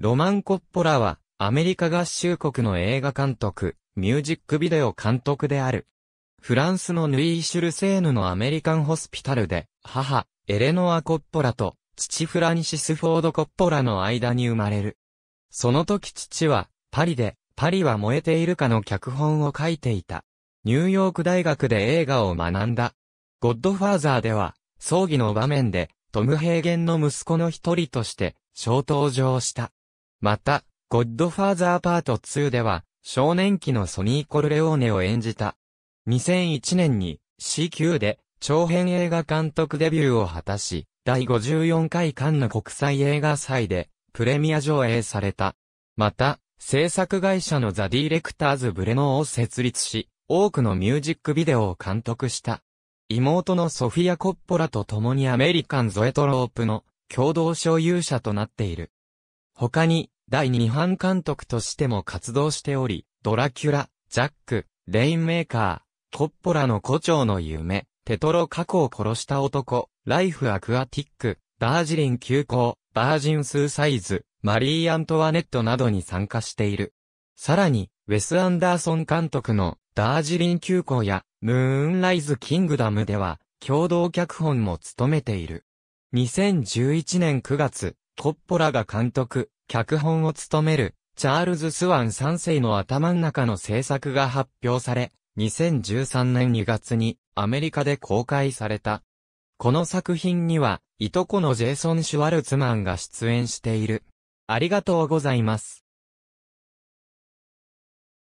ロマン・コッポラは、アメリカ合衆国の映画監督、ミュージックビデオ監督である。フランスのヌイー・シュルセーヌのアメリカンホスピタルで、母、エレノア・コッポラと、父フランシス・フォード・コッポラの間に生まれる。その時父は、パリで、パリは燃えているかの脚本を書いていた。ニューヨーク大学で映画を学んだ。ゴッドファーザーでは、葬儀の場面で、トム・ヘーゲンの息子の一人として、小登場した。また、ゴッドファーザーパート2では、少年期のソニー・コルレオーネを演じた。2001年に C 級で長編映画監督デビューを果たし、第54回カンヌ国際映画祭でプレミア上映された。また、制作会社のザ・ディレクターズ・ブレノーを設立し、多くのミュージックビデオを監督した。妹のソフィア・コッポラと共にアメリカン・ゾエトロープの共同所有者となっている。他に、第2版監督としても活動しており、ドラキュラ、ジャック、レインメーカー、コッポラの胡蝶の夢、テトロ過去を殺した男、ライフアクアティック、ダージリン急行、バージンスーサイズ、マリー・アントワネットなどに参加している。さらに、ウェス・アンダーソン監督のダージリン急行やムーンライズ・キングダムでは共同脚本も務めている。2011年9月、コッポラが監督、脚本を務める、チャールズ・スワン3世の頭ん中の制作が発表され、2013年2月にアメリカで公開された。この作品には、いとこのジェイソン・シュワルツマンが出演している。ありがとうございます。